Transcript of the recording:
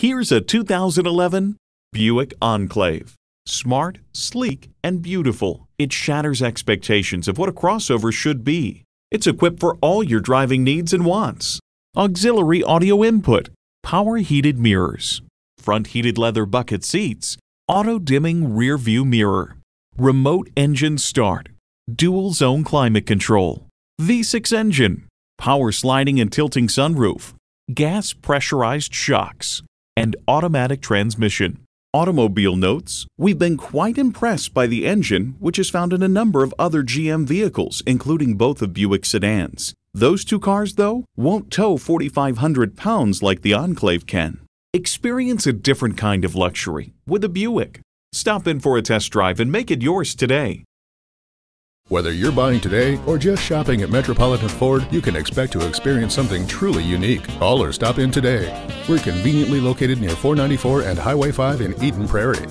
Here's a 2011 Buick Enclave. Smart, sleek, and beautiful, it shatters expectations of what a crossover should be. It's equipped for all your driving needs and wants. Auxiliary audio input, power heated mirrors, front heated leather bucket seats, auto dimming rear view mirror, remote engine start, dual zone climate control, V6 engine, power sliding and tilting sunroof, gas pressurized shocks, and automatic transmission. Automobile notes We've been quite impressed by the engine, which is found in a number of other GM vehicles, including both of Buick sedans. Those two cars, though, won't tow 4,500 pounds like the Enclave can. Experience a different kind of luxury with a Buick. Stop in for a test drive and make it yours today. Whether you're buying today or just shopping at Metropolitan Ford, you can expect to experience something truly unique. Call or stop in today. We're conveniently located near 494 and Highway 5 in Eden Prairie.